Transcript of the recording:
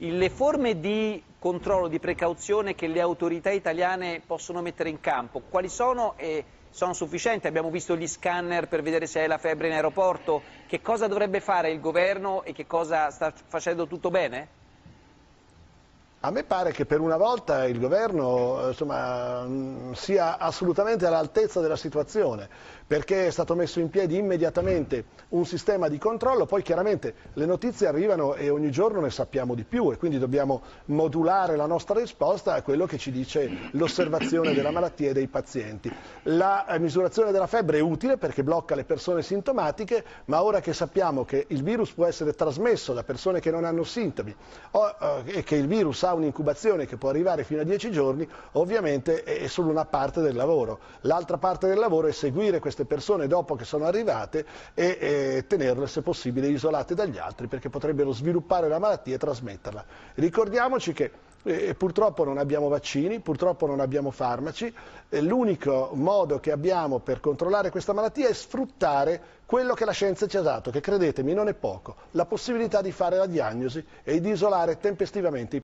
le forme di controllo, di precauzione che le autorità italiane possono mettere in campo, quali sono e sono sufficienti? Abbiamo visto gli scanner per vedere se hai la febbre in aeroporto, che cosa dovrebbe fare il governo e che cosa sta facendo tutto bene? A me pare che per una volta il governo eh, insomma, mm, sia assolutamente all'altezza della situazione, perché è stato messo in piedi immediatamente un sistema di controllo, poi chiaramente le notizie arrivano e ogni giorno ne sappiamo di più e quindi dobbiamo modulare la nostra risposta a quello che ci dice l'osservazione della malattia e dei pazienti. La eh, misurazione della febbre è utile perché blocca le persone sintomatiche, ma ora che sappiamo che il virus può essere trasmesso da persone che non hanno sintomi o, eh, e che il virus ha ha un'incubazione che può arrivare fino a 10 giorni, ovviamente è solo una parte del lavoro. L'altra parte del lavoro è seguire queste persone dopo che sono arrivate e, e tenerle, se possibile, isolate dagli altri perché potrebbero sviluppare la malattia e trasmetterla. Ricordiamoci che e eh, eh, purtroppo non abbiamo vaccini, purtroppo non abbiamo farmaci, l'unico modo che abbiamo per controllare questa malattia è sfruttare quello che la scienza ci ha dato, che credetemi non è poco, la possibilità di fare la diagnosi e di isolare tempestivamente i